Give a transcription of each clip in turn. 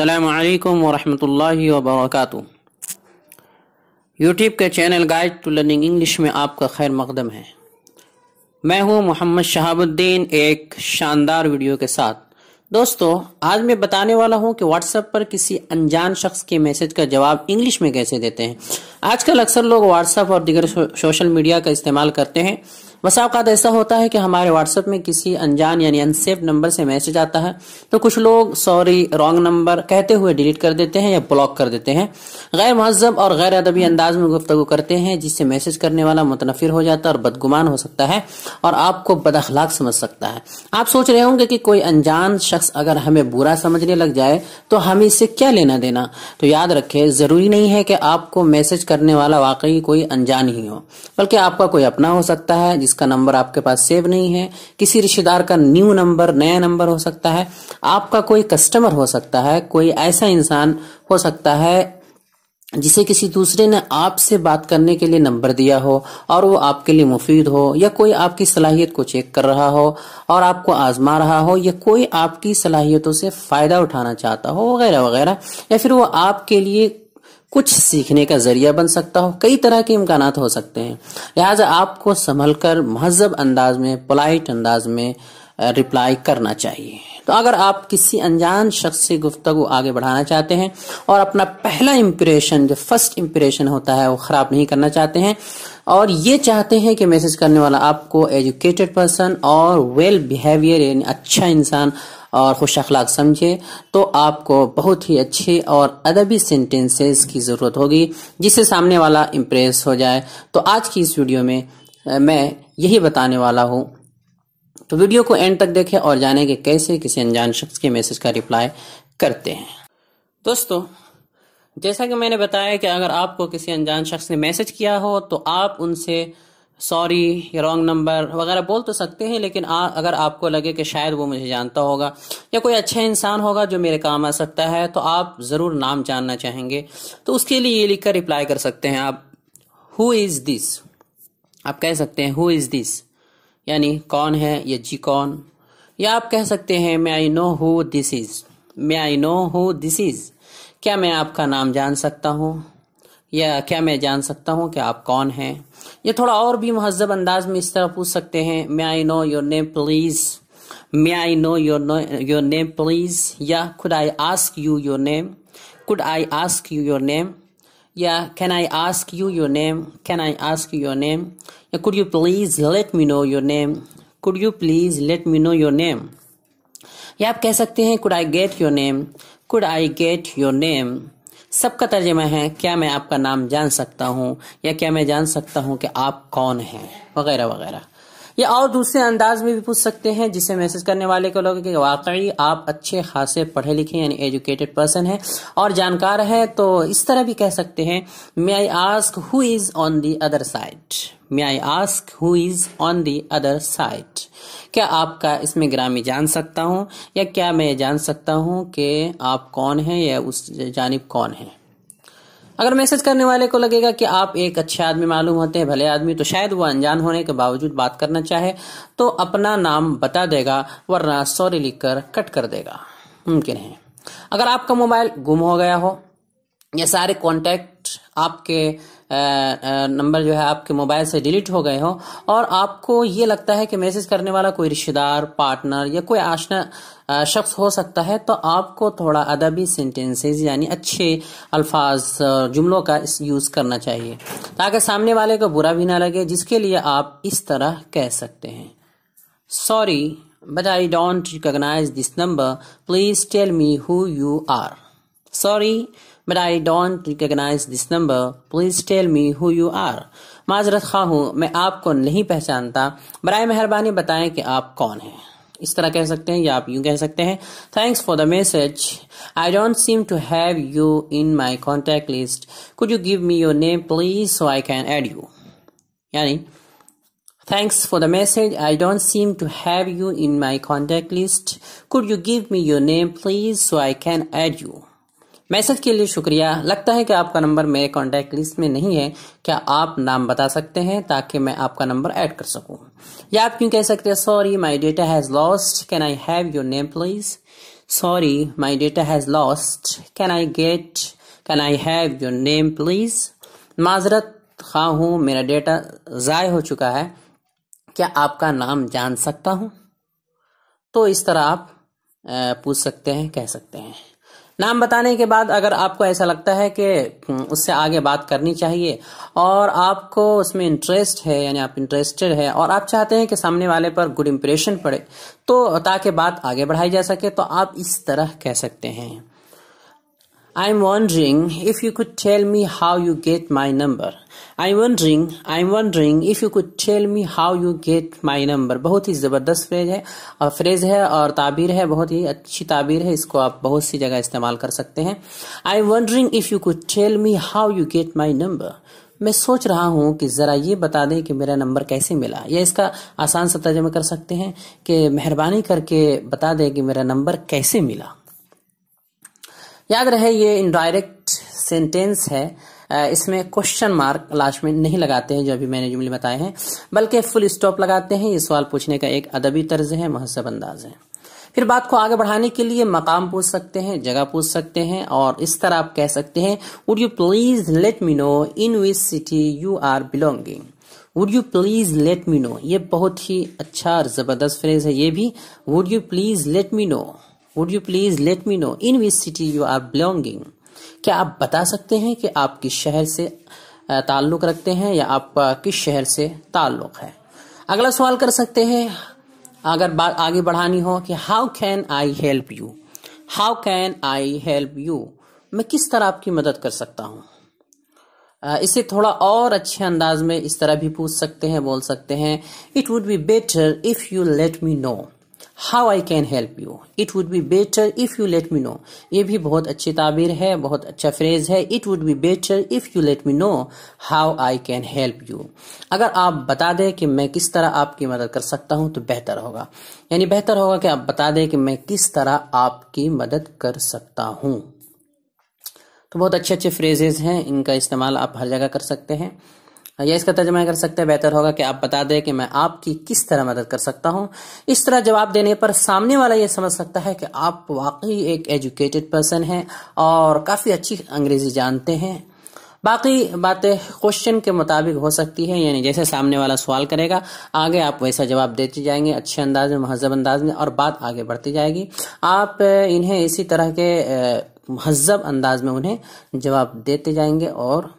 अल्लाम वरहमतुल्लाहि वबरकातु यूट्यूब के channel guide to learning English में आपका खैर मकदम है मैं हूं मोहम्मद शहाबुद्दीन एक शानदार वीडियो के साथ दोस्तों आज मैं बताने वाला हूं कि व्हाट्सएप पर किसी अनजान शख्स के मैसेज का जवाब इंग्लिश में कैसे देते हैं आजकल अक्सर लोग व्हाट्सएप और दिगर सोशल मीडिया का इस्तेमाल करते हैं बसाओकात तो ऐसा होता है कि हमारे व्हाट्सएप में किसी अनजान यानी अनसेफ नंबर से मैसेज आता है तो कुछ लोग सॉरी रॉन्ग नंबर कहते हुए डिलीट कर देते हैं या ब्लॉक कर देते हैं गैर महजब और गैर अदबी अंदाज में गुफ्तगु करते हैं जिससे मैसेज करने वाला मुतनफिर हो जाता है और बदगुमान हो सकता है और आपको बदअखलाक समझ सकता है आप सोच रहे होंगे कि कोई अनजान शख्स अगर हमें बुरा समझने लग जाए तो हमें इससे क्या लेना देना तो याद रखे ज़रूरी नहीं है कि आपको मैसेज करने वाला वाकई कोई अनजान ही हो बल्कि आपका कोई अपना हो सकता है जिसका नंबर आपके पास सेव नहीं है किसी रिश्तेदार का न्यू नंबर नया नंबर हो सकता है आपका कोई कस्टमर हो सकता है कोई ऐसा इंसान हो सकता है जिसे किसी दूसरे ने आपसे बात करने के लिए नंबर दिया हो और वो आपके लिए मुफीद हो या कोई आपकी सलाहियत को चेक कर रहा हो और आपको आजमा रहा हो या कोई आपकी सलाहियतों से फ़ायदा उठाना चाहता हो वगैरह वगैरह या फिर वो आपके लिए कुछ सीखने का जरिया बन सकता हो कई तरह के इम्कान हो सकते हैं लिहाजा आपको संभल कर महजब अंदाज में पोलाइट अंदाज में रिप्लाई करना चाहिए तो अगर आप किसी अनजान शख्स से गुफ्तु आगे बढ़ाना चाहते हैं और अपना पहला इम्प्रेशन जो फर्स्ट इम्प्रेशन होता है वो ख़राब नहीं करना चाहते हैं और ये चाहते हैं कि मैसेज करने वाला आपको एजुकेटेड पर्सन और वेल बिहेवियर यानी अच्छा इंसान और खुश अखलाक समझे तो आपको बहुत ही अच्छे और अदबी सेंटेंसेस की ज़रूरत होगी जिससे सामने वाला इम्प्रेस हो जाए तो आज की इस वीडियो में मैं यही बताने वाला हूँ तो वीडियो को एंड तक देखें और जाने कि कैसे किसी अनजान शख्स के मैसेज का रिप्लाई करते हैं दोस्तों जैसा कि मैंने बताया कि अगर आपको किसी अनजान शख्स ने मैसेज किया हो तो आप उनसे सॉरी रॉन्ग नंबर वगैरह बोल तो सकते हैं लेकिन आ, अगर आपको लगे कि शायद वो मुझे जानता होगा या कोई अच्छा इंसान होगा जो मेरे काम आ सकता है तो आप ज़रूर नाम जानना चाहेंगे तो उसके लिए ये लिख कर रिप्लाई कर सकते हैं आप हु इज़ दिस आप कह सकते हैं हु इज़ दिस यानी कौन है या जी कौन या आप कह सकते हैं may I know who this is may I know who this is क्या मैं आपका नाम जान सकता हूँ या क्या मैं जान सकता हूँ कि आप कौन हैं ये थोड़ा और भी महजब अंदाज में इस तरह पूछ सकते हैं may I know your name please may I know your know your name please या could I ask you your name could I ask you your name या can I ask you your name can I ask you your name या could you please let me know your name could you please let me know your name या आप कह सकते हैं could I get your name could I get your name सबका तर्जमा है क्या मैं आपका नाम जान सकता हूँ या क्या मैं जान सकता हूँ कि आप कौन हैं वगैरह वगैरह या और दूसरे अंदाज में भी पूछ सकते हैं जिसे मैसेज करने वाले को लोग वाकई आप अच्छे खासे पढ़े लिखे यानी एजुकेटेड पर्सन हैं और जानकार हैं तो इस तरह भी कह सकते हैं may I ask who is on the other side may I ask who is on the other side क्या आपका इसमें ग्रामी जान सकता हूँ या क्या मैं जान सकता हूँ कि आप कौन हैं या उस जानब कौन है अगर मैसेज करने वाले को लगेगा कि आप एक अच्छे आदमी मालूम होते हैं भले आदमी तो शायद वो अनजान होने के बावजूद बात करना चाहे तो अपना नाम बता देगा वरना सॉरी लिखकर कट कर देगा मुमकिन है अगर आपका मोबाइल गुम हो गया हो या सारे कॉन्टेक्ट आपके नंबर जो है आपके मोबाइल से डिलीट हो गए हो और आपको ये लगता है कि मैसेज करने वाला कोई रिश्तेदार पार्टनर या कोई आशना शख्स हो सकता है तो आपको थोड़ा अदबी सेंटेंसेस यानी अच्छे अल्फाज जुमलों का यूज़ करना चाहिए ताकि सामने वाले को बुरा भी ना लगे जिसके लिए आप इस तरह कह सकते हैं sorry but I don't recognise this number please tell me who you are Sorry, but I don't recognize this number. Please tell me who you are. माजरत खा हूँ मैं आपको नहीं पहचानता बर मेहरबानी बताएं कि आप कौन हैं इस तरह कह सकते हैं या आप यूं कह सकते हैं thanks for the message I don't seem to have you in my contact list could you give me your name please so I can add you यानी thanks for the message I don't seem to have you in my contact list could you give me your name please so I can add you message के लिए शुक्रिया लगता है कि आपका number मेरे contact list में नहीं है क्या आप नाम बता सकते हैं ताकि मैं आपका नंबर ऐड कर सकूं या आप क्यों कह सकते हैं sorry my data has lost can I have your name please sorry my data has lost can I get can I have your name please माजरत खा हूं मेरा डेटा ज़ाय हो चुका है क्या आपका नाम जान सकता हूं तो इस तरह आप पूछ सकते हैं कह सकते हैं नाम बताने के बाद अगर आपको ऐसा लगता है कि हम्म, उससे आगे बात करनी चाहिए और आपको उसमें इंटरेस्ट है यानी आप इंटरेस्टेड है और आप चाहते हैं कि सामने वाले पर गुड इम्प्रेशन पड़े तो ताकि बात आगे बढ़ाई जा सके तो आप इस तरह कह सकते हैं I'm wondering if you could tell me how you get my number. I'm wondering, I'm wondering if you could tell me how you get my number. बहुत ही ज़बरदस्त फ्रेज है और फ्रेज है और ताबीर है बहुत ही अच्छी ताबीर है इसको आप बहुत सी जगह इस्तेमाल कर सकते हैं I am if if you tell me me how you get my number मैं सोच रहा हूँ कि ज़रा ये बता दें कि मेरा नंबर कैसे मिला या इसका आसान सा तर्जमा कर सकते हैं कि मेहरबानी करके बता दें कि मेरा नंबर कैसे मिला याद रहे ये इनडायरेक्ट सेंटेंस है इसमें क्वेश्चन मार्क लास्ट में नहीं लगाते हैं जो अभी मैंने जुमले बताए हैं बल्कि फुल स्टॉप लगाते हैं ये सवाल पूछने का एक अदबी तर्ज है महसब अंदाज है फिर बात को आगे बढ़ाने के लिए मकाम पूछ सकते हैं जगह पूछ सकते हैं और इस तरह आप कह सकते हैं would you please let me know in which city you are belonging would you please let me know ये बहुत ही अच्छा और जबरदस्त फ्रेज है ये भी would you please let me know would you please let me know in which city you are belonging क्या आप बता सकते हैं कि आप किस शहर से ताल्लुक़ रखते हैं या आपका किस शहर से ताल्लुक़ है अगला सवाल कर सकते हैं अगर बात आगे बढ़ानी हो कि how can I help you how can I help you मैं किस तरह आपकी मदद कर सकता हूँ इसे थोड़ा और अच्छे अंदाज में इस तरह भी पूछ सकते हैं बोल सकते हैं it would be better if you let me know how I can help you it would be better if you let me know ये भी बहुत अच्छी ताबीर है बहुत अच्छा फ्रेज है it would be better if you let me know how I can help you अगर आप बता दें कि मैं किस तरह आपकी मदद कर सकता हूं तो बेहतर होगा यानी बेहतर होगा कि आप बता दें कि मैं किस तरह आपकी मदद कर सकता हूं तो बहुत अच्छे अच्छे फ्रेजेज हैं इनका इस्तेमाल आप हर जगह कर सकते हैं या इसका तर्जमा कर सकते हैं बेहतर होगा कि आप बता दें कि मैं आपकी किस तरह मदद कर सकता हूं इस तरह जवाब देने पर सामने वाला ये समझ सकता है कि आप वाकई एक एजुकेटेड पर्सन हैं और काफ़ी अच्छी अंग्रेज़ी जानते हैं बाकी बातें क्वेश्चन के मुताबिक हो सकती है यानी जैसे सामने वाला सवाल करेगा आगे आप वैसा जवाब देते जाएंगे अच्छे अंदाज में महजब अंदाज में और बात आगे बढ़ती जाएगी आप इन्हें इसी तरह के महजब अंदाज में उन्हें जवाब देते जाएंगे और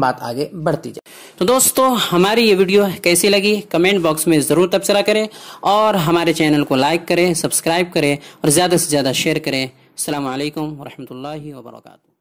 बात आगे बढ़ती जाए तो दोस्तों हमारी ये वीडियो कैसी लगी कमेंट बॉक्स में ज़रूर तबसरा करें और हमारे चैनल को लाइक करें सब्सक्राइब करें और ज़्यादा से ज़्यादा शेयर करें अल्लाम वरहमल वर्का